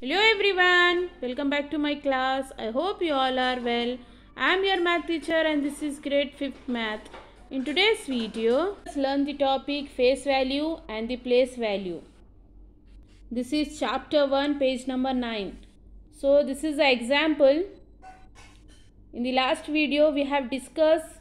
Hello everyone, welcome back to my class. I hope you all are well. I am your math teacher and this is grade 5th math. In today's video, let's learn the topic face value and the place value. This is chapter 1 page number 9. So this is the example. In the last video we have discussed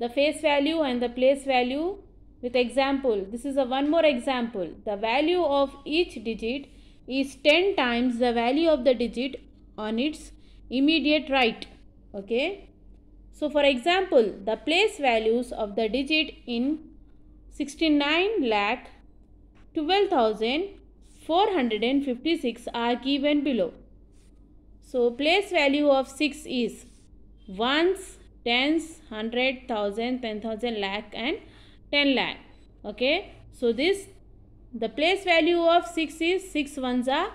the face value and the place value with example. This is a one more example. The value of each digit is 10 times the value of the digit on its immediate right. Okay. So, for example, the place values of the digit in 69 lakh 12,456 are given below. So, place value of 6 is ones, tens, hundred, thousand, ten thousand, lakh and ten lakh. Okay. So, this the place value of 6 is 6 ones are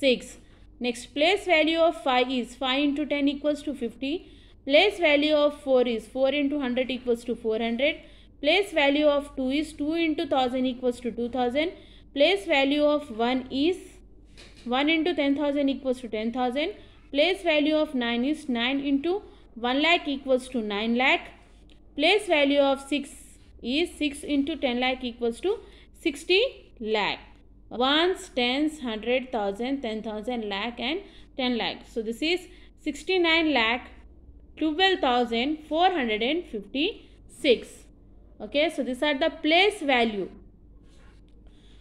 6. Next place value of 5 is 5 into 10 equals to 50. Place value of 4 is 4 into 100 equals to 400. Place value of 2 is 2 into 1000 equals to 2000. Place value of 1 is 1 into 10,000 equals to 10,000. Place value of 9 is 9 into 1 lakh equals to 9 lakh. Place value of 6 is 6 into 10 lakh equals to 60 lakh. Ones, tens, hundred, thousand, ten thousand, lakh and ten lakh. So this is 69 lakh 12,456. Okay, so these are the place value.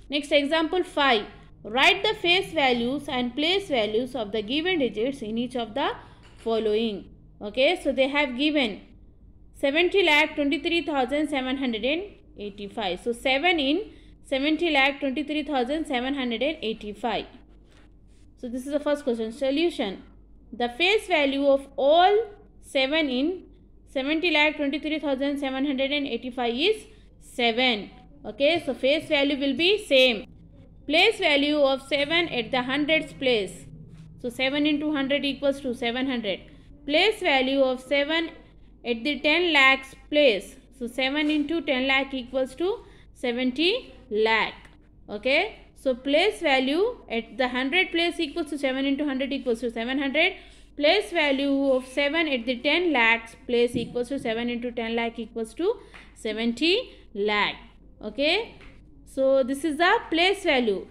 Next example 5. Write the face values and place values of the given digits in each of the following. Okay, so they have given 70 lakh 23,785. So 7 in 70 lakh 23,785. So this is the first question. Solution. The face value of all 7 in 70 lakh 23,785 is 7. Okay, so face value will be same. Place value of 7 at the hundreds place. So 7 into 100 equals to 700. Place value of 7 at the 10 lakhs place. So 7 into 10 lakh equals to 70 lakh. Okay. So place value at the 100 place equals to 7 into 100 equals to 700. Place value of 7 at the 10 lakhs place equals to 7 into 10 lakh equals to 70 lakh. Okay. So this is the place value.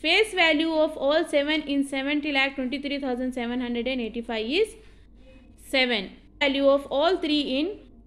Face value of all 7 in 70 lakh 23,785 is 7. Value of all 3 in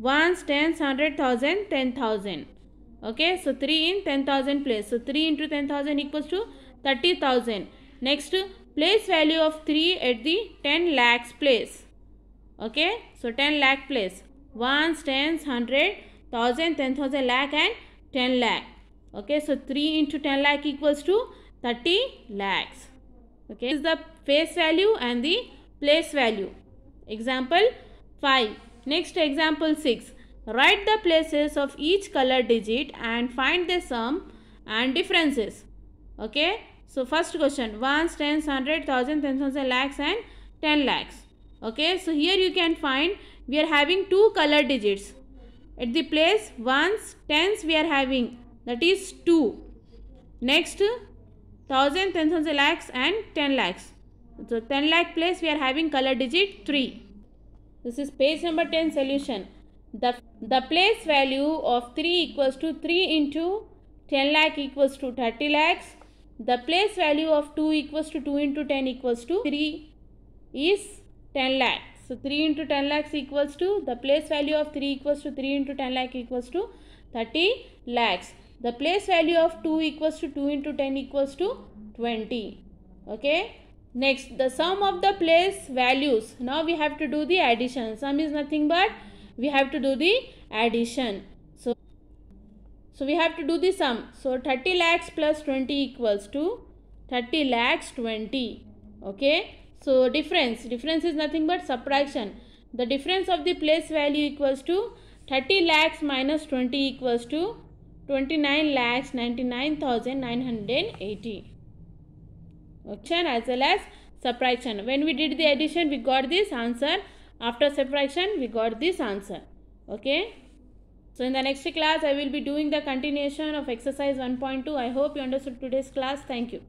ones, tens, hundred, thousand, ten thousand. Okay, so 3 in 10,000 place. So 3 into 10,000 equals to 30,000. Next, place value of 3 at the 10 lakhs place. Okay, so 10 lakh place. Ones, tens, hundred, thousand, ten thousand lakh and 10 lakh. Okay, so 3 into 10 lakh equals to 30 lakhs. Okay, this is the face value and the place value. Example 5. Next example 6. Write the places of each color digit and find the sum and differences. Okay. So first question Ones, tens, hundred, thousand, 1000, lakhs and 10 lakhs. Okay. So here you can find we are having two color digits. At the place ones, tens we are having that is 2. Next 1000, lakhs and 10 lakhs. So 10 lakh place we are having color digit 3. This is page number 10 solution. The, the place value of 3 equals to 3 into 10 lakh equals to 30 lakhs. The place value of 2 equals to 2 into 10 equals to 3 is 10 lakhs. So 3 into 10 lakhs equals to the place value of 3 equals to 3 into 10 lakh equals to 30 lakhs. The place value of 2 equals to 2 into 10 equals to 20. Okay. Next, the sum of the place values. Now we have to do the addition. Sum is nothing but we have to do the addition. So, so we have to do the sum. So 30 lakhs plus 20 equals to 30 lakhs 20. Okay. So difference. Difference is nothing but subtraction. The difference of the place value equals to 30 lakhs minus 20 equals to 29 lakhs 99,980. Option as well as subtraction. When we did the addition, we got this answer. After subtraction, we got this answer. Okay. So, in the next class, I will be doing the continuation of exercise 1.2. I hope you understood today's class. Thank you.